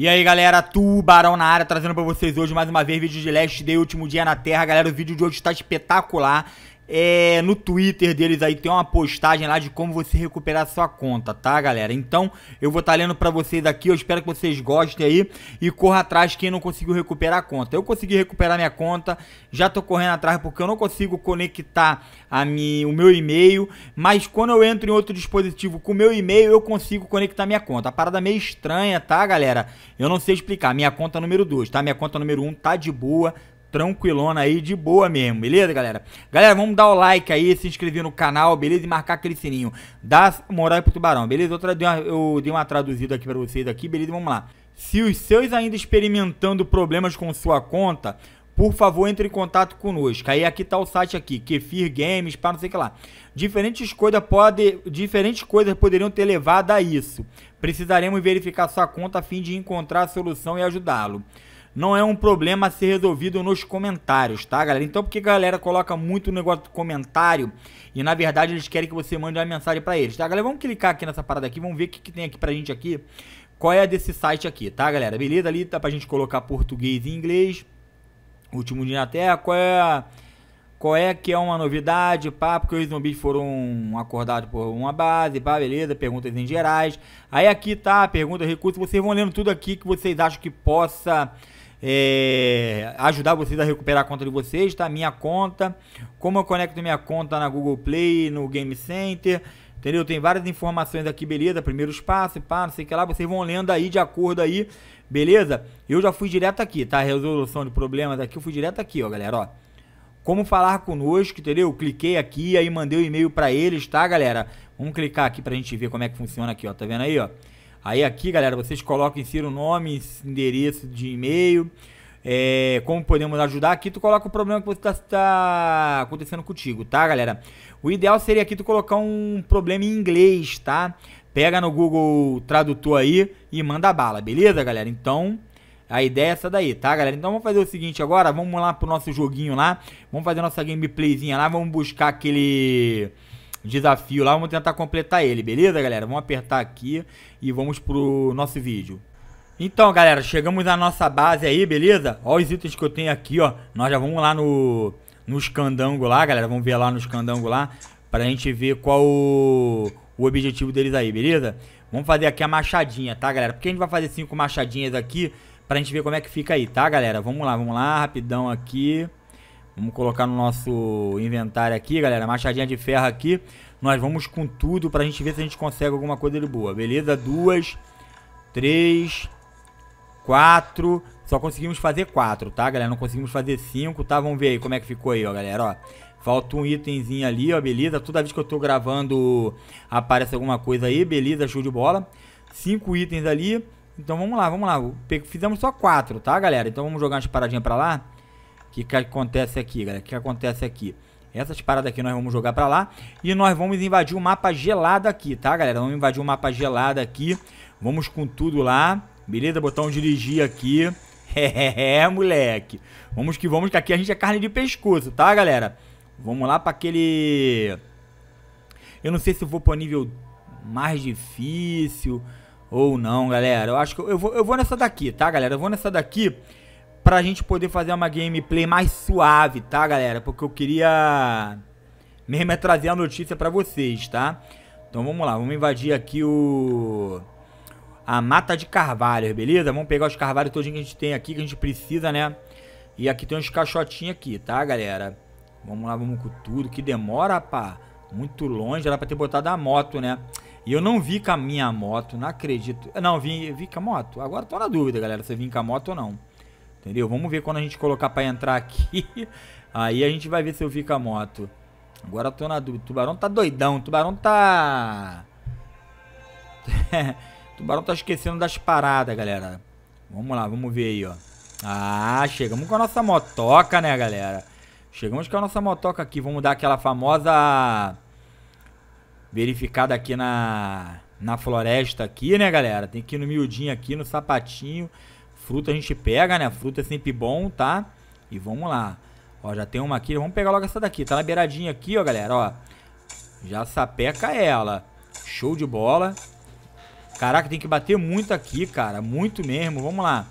E aí galera, Tubarão na área, trazendo pra vocês hoje mais uma vez vídeo de Last Day, último dia na Terra. Galera, o vídeo de hoje tá espetacular. É, no Twitter deles aí tem uma postagem lá de como você recuperar sua conta, tá, galera? Então, eu vou estar tá lendo para vocês aqui, eu espero que vocês gostem aí e corra atrás quem não conseguiu recuperar a conta. Eu consegui recuperar minha conta, já tô correndo atrás porque eu não consigo conectar a mim, o meu e-mail, mas quando eu entro em outro dispositivo com o meu e-mail, eu consigo conectar minha conta. A parada meio estranha, tá, galera? Eu não sei explicar. Minha conta número 2, tá? Minha conta número 1 um tá de boa, tranquilona aí, de boa mesmo, beleza, galera? Galera, vamos dar o like aí, se inscrever no canal, beleza? E marcar aquele sininho. Dá moral pro Tubarão, beleza? Outra, eu dei uma traduzida aqui pra vocês aqui, beleza? Vamos lá. Se os seus ainda experimentando problemas com sua conta, por favor, entre em contato conosco. Aí aqui tá o site aqui, Kefir Games, para não sei o que lá. Diferentes, coisa pode, diferentes coisas poderiam ter levado a isso. Precisaremos verificar sua conta a fim de encontrar a solução e ajudá-lo não é um problema a ser resolvido nos comentários, tá, galera? Então, porque a galera coloca muito negócio do comentário e, na verdade, eles querem que você mande uma mensagem para eles, tá, galera? Vamos clicar aqui nessa parada aqui, vamos ver o que, que tem aqui pra gente aqui. Qual é a desse site aqui, tá, galera? Beleza? Ali tá pra gente colocar português e inglês. Último dia na Terra, qual é a... Qual é que é uma novidade, pá, porque os zumbis foram acordados por uma base, pá, beleza, perguntas em gerais. Aí aqui tá, pergunta, recurso, vocês vão lendo tudo aqui que vocês acham que possa é, ajudar vocês a recuperar a conta de vocês, tá? Minha conta, como eu conecto minha conta na Google Play, no Game Center, entendeu? Tem várias informações aqui, beleza? Primeiro espaço, pá, não sei o que lá, vocês vão lendo aí de acordo aí, beleza? Eu já fui direto aqui, tá? Resolução de problemas aqui, eu fui direto aqui, ó, galera, ó. Como falar conosco, entendeu? cliquei aqui, aí mandei o um e-mail para eles, tá, galera? Vamos clicar aqui pra gente ver como é que funciona aqui, ó. Tá vendo aí, ó? Aí aqui, galera, vocês colocam, insiram o nome, endereço de e-mail, é, como podemos ajudar. Aqui tu coloca o problema que você está tá acontecendo contigo, tá, galera? O ideal seria aqui tu colocar um problema em inglês, tá? Pega no Google Tradutor aí e manda bala, beleza, galera? Então, a ideia é essa daí, tá, galera? Então vamos fazer o seguinte agora, vamos lá pro nosso joguinho lá, vamos fazer nossa gameplayzinha lá, vamos buscar aquele desafio lá. Vamos tentar completar ele, beleza, galera? Vamos apertar aqui e vamos pro nosso vídeo. Então, galera, chegamos na nossa base aí, beleza? Olha os itens que eu tenho aqui, ó. Nós já vamos lá no, no escandango lá, galera. Vamos ver lá no escandango lá pra gente ver qual o, o objetivo deles aí, beleza? Vamos fazer aqui a machadinha, tá, galera? Porque a gente vai fazer cinco machadinhas aqui pra gente ver como é que fica aí, tá, galera? Vamos lá, vamos lá, rapidão aqui. Vamos colocar no nosso inventário aqui, galera. Machadinha de ferro aqui. Nós vamos com tudo pra gente ver se a gente consegue alguma coisa de boa. Beleza? Duas, três, quatro. Só conseguimos fazer quatro, tá, galera? Não conseguimos fazer cinco, tá? Vamos ver aí como é que ficou aí, ó, galera, ó. Falta um itemzinho ali, ó, beleza? Toda vez que eu tô gravando aparece alguma coisa aí, beleza? Show de bola. Cinco itens ali. Então vamos lá, vamos lá. Fizemos só quatro, tá, galera? Então vamos jogar umas paradinhas pra lá que, que acontece aqui, galera? que acontece aqui? Essas paradas aqui nós vamos jogar pra lá. E nós vamos invadir o mapa gelado aqui, tá, galera? Vamos invadir o mapa gelado aqui. Vamos com tudo lá. Beleza? Botar um dirigir aqui. É, é, é, moleque. Vamos que vamos, que aqui a gente é carne de pescoço, tá, galera? Vamos lá pra aquele... Eu não sei se eu vou pro nível mais difícil ou não, galera. Eu acho que eu vou, eu vou nessa daqui, tá, galera? Eu vou nessa daqui pra gente poder fazer uma gameplay mais suave, tá, galera? Porque eu queria mesmo é trazer a notícia pra vocês, tá? Então vamos lá, vamos invadir aqui o... A mata de carvalhos, beleza? Vamos pegar os carvalhos todinhos que a gente tem aqui, que a gente precisa, né? E aqui tem uns caixotinhos aqui, tá, galera? Vamos lá, vamos com tudo. Que demora, pá. Muito longe, era pra ter botado a moto, né? E eu não vi com a minha moto, não acredito. Não, vi, vi com a moto. Agora tô na dúvida, galera, se eu vim com a moto ou não entendeu? Vamos ver quando a gente colocar para entrar aqui, aí a gente vai ver se eu vi a moto. Agora eu tô na dúvida, tubarão tá doidão, tubarão tá... tubarão tá esquecendo das paradas, galera. Vamos lá, vamos ver aí, ó. Ah, chegamos com a nossa motoca, né, galera? Chegamos com a nossa motoca aqui, vamos dar aquela famosa verificada aqui na, na floresta aqui, né, galera? Tem que ir no miudinho aqui, no sapatinho. Fruta a gente pega, né? Fruta é sempre bom, tá? E vamos lá. Ó, já tem uma aqui. Vamos pegar logo essa daqui. Tá na beiradinha aqui, ó, galera, ó. Já sapeca ela. Show de bola. Caraca, tem que bater muito aqui, cara. Muito mesmo. Vamos lá.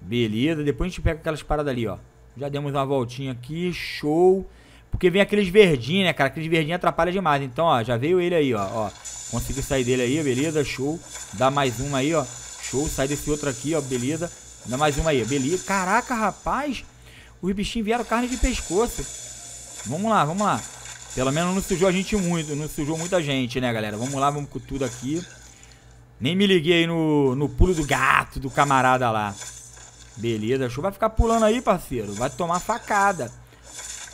Beleza. Depois a gente pega aquelas paradas ali, ó. Já demos uma voltinha aqui. Show. Porque vem aqueles verdinhos, né, cara? Aqueles verdinhos atrapalha demais. Então, ó, já veio ele aí, ó. ó. Conseguiu sair dele aí, beleza. Show. Dá mais uma aí, ó. Show, sai desse outro aqui, ó, beleza. ainda mais uma aí, beleza. Caraca, rapaz, os bichinhos vieram carne de pescoço. Vamos lá, vamos lá. Pelo menos não sujou a gente muito, não sujou muita gente, né, galera? Vamos lá, vamos com tudo aqui. Nem me liguei no, no pulo do gato do camarada lá. Beleza, show. Vai ficar pulando aí, parceiro. Vai tomar facada.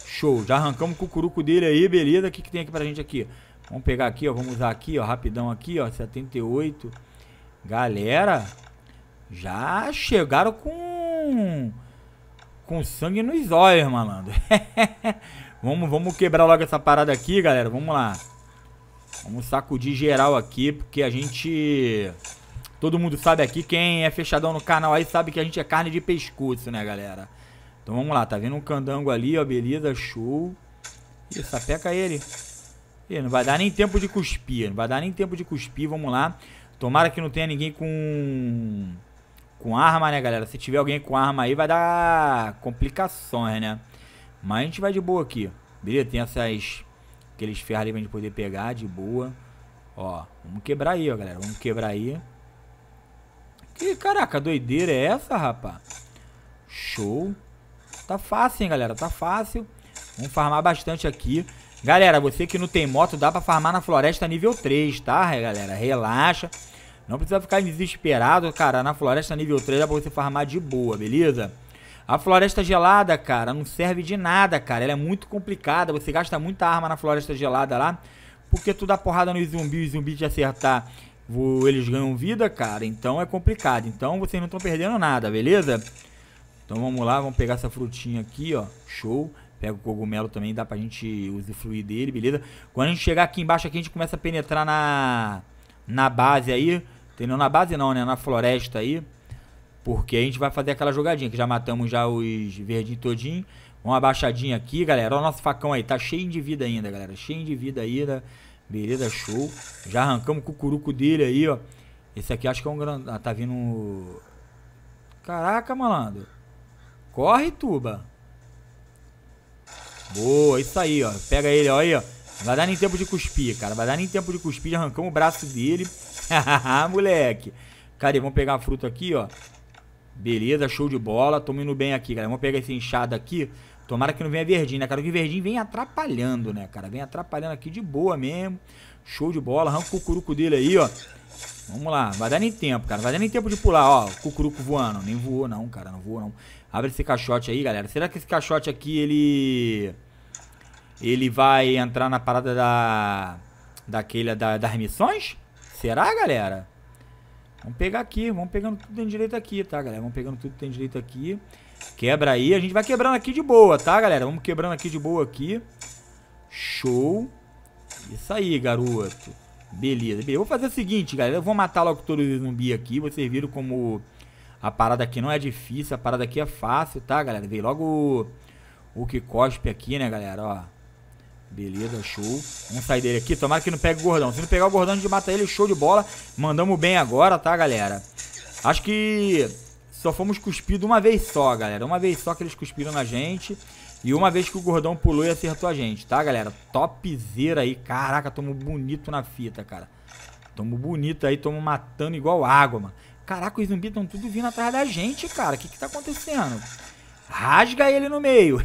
Show, já arrancamos o cucuruco dele aí, beleza. O que, que tem aqui pra gente aqui? Vamos pegar aqui, ó. Vamos usar aqui, ó. Rapidão aqui, ó. 78. Galera, já chegaram com com sangue nos olhos, malandro. vamos, vamos quebrar logo essa parada aqui, galera. Vamos lá. Vamos sacudir geral aqui, porque a gente... Todo mundo sabe aqui, quem é fechadão no canal aí sabe que a gente é carne de pescoço, né, galera? Então vamos lá, tá vendo um candango ali, ó, beleza, show. Ih, sapeca ele. Ih, não vai dar nem tempo de cuspir, não vai dar nem tempo de cuspir, vamos lá. Tomara que não tenha ninguém com com arma, né, galera? Se tiver alguém com arma aí, vai dar complicações, né? Mas a gente vai de boa aqui. Beleza? Tem essas... Aqueles ferros ali pra gente poder pegar de boa. Ó, vamos quebrar aí, ó, galera. Vamos quebrar aí. Que caraca, doideira é essa, rapá? Show. Tá fácil, hein, galera? Tá fácil. Vamos farmar bastante aqui. Galera, você que não tem moto, dá pra farmar na floresta nível 3, tá, galera? Relaxa. Não precisa ficar desesperado, cara. Na floresta nível 3 dá pra você farmar de boa, beleza? A floresta gelada, cara, não serve de nada, cara. Ela é muito complicada. Você gasta muita arma na floresta gelada lá. Porque tu dá porrada nos zumbis e o zumbi te acertar, eles ganham vida, cara. Então é complicado. Então vocês não estão perdendo nada, beleza? Então vamos lá, vamos pegar essa frutinha aqui, ó. Show. Pega o cogumelo também, dá pra gente usufruir dele, beleza? Quando a gente chegar aqui embaixo, aqui a gente começa a penetrar na, na base aí. Entendeu? Na base não, né? Na floresta aí. Porque a gente vai fazer aquela jogadinha, que já matamos já os verdinhos todinho. Uma abaixadinha aqui, galera. Olha o nosso facão aí. Tá cheio de vida ainda, galera. Cheio de vida ainda. Né? Beleza, show. Já arrancamos o cucuruco dele aí, ó. Esse aqui acho que é um grande... Ah, tá vindo... Caraca, malandro. Corre, Tuba. Boa, isso aí, ó. Pega ele, ó aí, ó. Não vai dar nem tempo de cuspir, cara. vai dar nem tempo de cuspir. Arrancamos o braço dele. moleque. Cadê? Vamos pegar a fruta aqui, ó. Beleza, show de bola. Tô indo bem aqui, galera. Vamos pegar esse inchado aqui. Tomara que não venha verdinho, né, cara? Que verdinho vem atrapalhando, né, cara? Vem atrapalhando aqui de boa mesmo. Show de bola. Arranca o curuco dele aí, ó. Vamos lá, vai dar nem tempo, cara. Vai dar nem tempo de pular, ó. Cucuruco voando. Nem voou, não, cara. Não voou, não. Abre esse caixote aí, galera. Será que esse caixote aqui, ele... Ele vai entrar na parada da... Daquele, da, das missões? Será, galera? Vamos pegar aqui. Vamos pegando tudo que tem direito aqui, tá, galera? Vamos pegando tudo que tem direito aqui. Quebra aí. A gente vai quebrando aqui de boa, tá, galera? Vamos quebrando aqui de boa aqui. Show. Isso aí, garoto. Beleza, beleza. Vou fazer o seguinte, galera. Eu vou matar logo todos os zumbis aqui. Vocês viram como a parada aqui não é difícil. A parada aqui é fácil, tá, galera? Veio logo o, o que cospe aqui, né, galera? Ó. Beleza, show. Vamos sair dele aqui. Tomara que não pegue o gordão. Se não pegar o gordão, a gente mata ele. Show de bola. Mandamos bem agora, tá, galera? Acho que só fomos cuspidos uma vez só, galera. Uma vez só que eles cuspiram na gente. E uma vez que o gordão pulou e acertou a gente, tá, galera? Topzera aí. Caraca, tomo bonito na fita, cara. Tomo bonito aí, tomo matando igual água, mano. Caraca, os zumbis estão tudo vindo atrás da gente, cara. O que que tá acontecendo? Rasga ele no meio.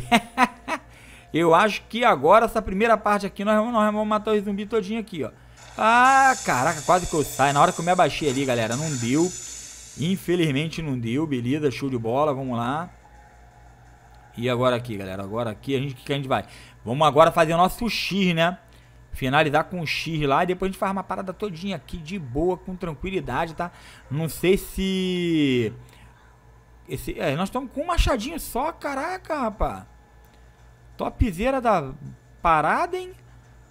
Eu acho que agora, essa primeira parte aqui, nós vamos, nós vamos matar os zumbis todinho aqui, ó. Ah, caraca, quase que eu saio. Na hora que eu me abaixei ali, galera, não deu. Infelizmente não deu, beleza, show de bola, vamos lá. E agora aqui, galera. Agora aqui, a gente, que, a gente vai? Vamos agora fazer o nosso X, né? Finalizar com o X lá e depois a gente faz uma parada todinha aqui de boa, com tranquilidade, tá? Não sei se... Esse, é, nós estamos com um machadinho só, caraca, rapaz. Topzera da parada, hein?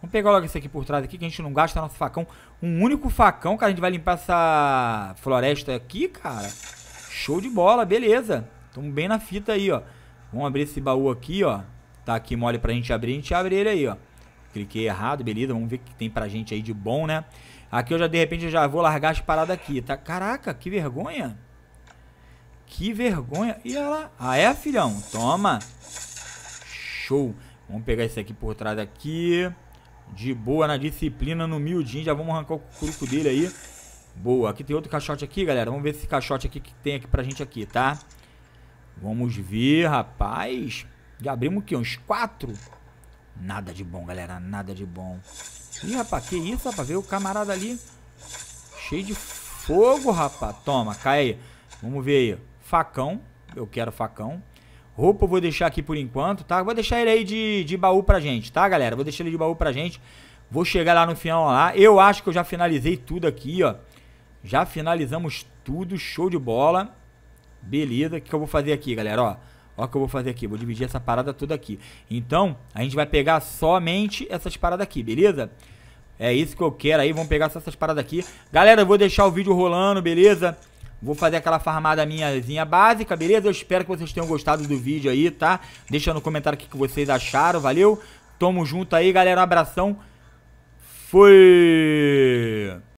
Vamos pegar logo esse aqui por trás aqui, que a gente não gasta nosso facão. Um único facão, cara, a gente vai limpar essa floresta aqui, cara. Show de bola, beleza. Estamos bem na fita aí, ó. Vamos abrir esse baú aqui, ó. Tá aqui mole pra gente abrir, a gente abre ele aí, ó. Cliquei errado, beleza. Vamos ver o que tem pra gente aí de bom, né? Aqui eu já, de repente, já vou largar as paradas aqui, tá? Caraca, que vergonha. Que vergonha. E ela... Ah, é, filhão? Toma. Show. Vamos pegar esse aqui por trás aqui. De boa, na disciplina, no miudinho. Já vamos arrancar o cuco dele aí. Boa. Aqui tem outro caixote aqui, galera. Vamos ver esse caixote aqui que tem aqui pra gente aqui, tá? Tá? Vamos ver, rapaz. Já abrimos o quê? Uns quatro? Nada de bom, galera. Nada de bom. Ih, rapaz, que isso, rapaz? Veio o camarada ali. Cheio de fogo, rapaz. Toma, cai aí. Vamos ver aí. Facão. Eu quero facão. Roupa eu vou deixar aqui por enquanto, tá? Vou deixar ele aí de, de baú pra gente, tá, galera? Vou deixar ele de baú pra gente. Vou chegar lá no final lá. Eu acho que eu já finalizei tudo aqui, ó. Já finalizamos tudo. Show de bola. Beleza, o que eu vou fazer aqui, galera? Ó, ó o que eu vou fazer aqui, vou dividir essa parada toda aqui. Então, a gente vai pegar somente essas paradas aqui, beleza? É isso que eu quero aí, vamos pegar só essas paradas aqui. Galera, eu vou deixar o vídeo rolando, beleza? Vou fazer aquela farmada minhazinha básica, beleza? Eu espero que vocês tenham gostado do vídeo aí, tá? Deixa no comentário o que vocês acharam, valeu? Tamo junto aí, galera, um abração. Fui!